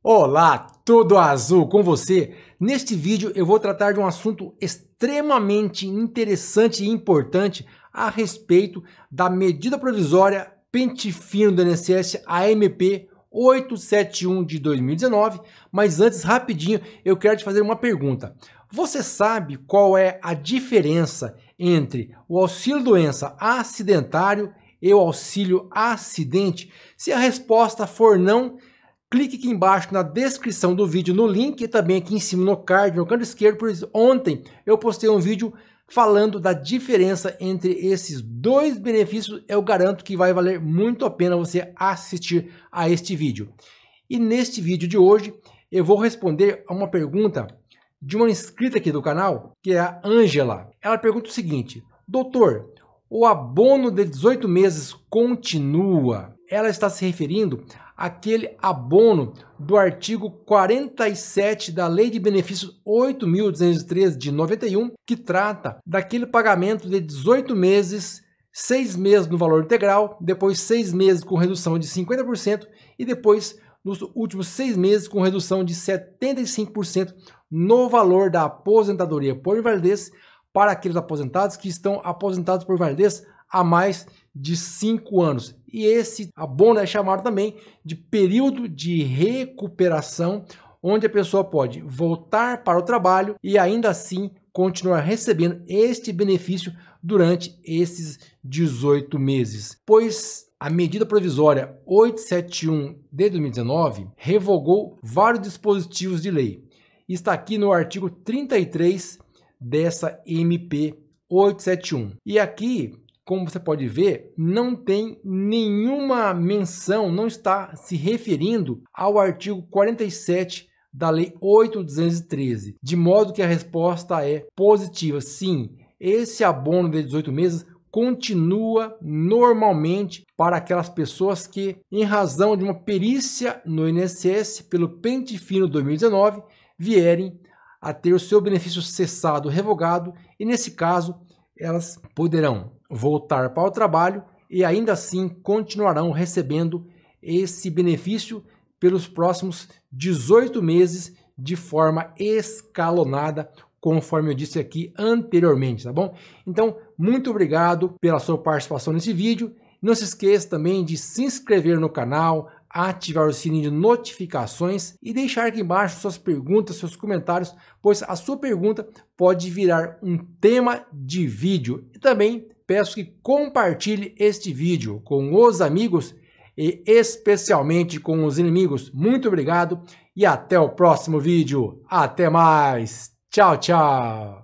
Olá, todo azul com você. Neste vídeo eu vou tratar de um assunto extremamente interessante e importante a respeito da medida provisória pente fino do INSS AMP 871 de 2019, mas antes rapidinho eu quero te fazer uma pergunta. Você sabe qual é a diferença entre o auxílio doença acidentário e o auxílio acidente? Se a resposta for não, Clique aqui embaixo na descrição do vídeo no link e também aqui em cima no card, no canto esquerdo, pois ontem eu postei um vídeo falando da diferença entre esses dois benefícios. Eu garanto que vai valer muito a pena você assistir a este vídeo. E neste vídeo de hoje eu vou responder a uma pergunta de uma inscrita aqui do canal, que é a Ângela. Ela pergunta o seguinte, doutor, o abono de 18 meses continua? Ela está se referindo aquele abono do artigo 47 da Lei de Benefícios 8.203 de 91, que trata daquele pagamento de 18 meses, 6 meses no valor integral, depois 6 meses com redução de 50% e depois nos últimos 6 meses com redução de 75% no valor da aposentadoria por invalidez para aqueles aposentados que estão aposentados por invalidez há mais de cinco anos. E esse abono é chamado também de período de recuperação, onde a pessoa pode voltar para o trabalho e ainda assim continuar recebendo este benefício durante esses 18 meses. Pois a medida provisória 871 de 2019 revogou vários dispositivos de lei. Está aqui no artigo 33 dessa MP 871. E aqui como você pode ver, não tem nenhuma menção, não está se referindo ao artigo 47 da Lei 8.213, de modo que a resposta é positiva. Sim, esse abono de 18 meses continua normalmente para aquelas pessoas que, em razão de uma perícia no INSS pelo pente fino 2019, vierem a ter o seu benefício cessado ou revogado e, nesse caso, elas poderão voltar para o trabalho e ainda assim continuarão recebendo esse benefício pelos próximos 18 meses de forma escalonada, conforme eu disse aqui anteriormente, tá bom? Então, muito obrigado pela sua participação nesse vídeo. Não se esqueça também de se inscrever no canal, ativar o sininho de notificações e deixar aqui embaixo suas perguntas, seus comentários, pois a sua pergunta pode virar um tema de vídeo. E também peço que compartilhe este vídeo com os amigos e especialmente com os inimigos. Muito obrigado e até o próximo vídeo. Até mais. Tchau, tchau.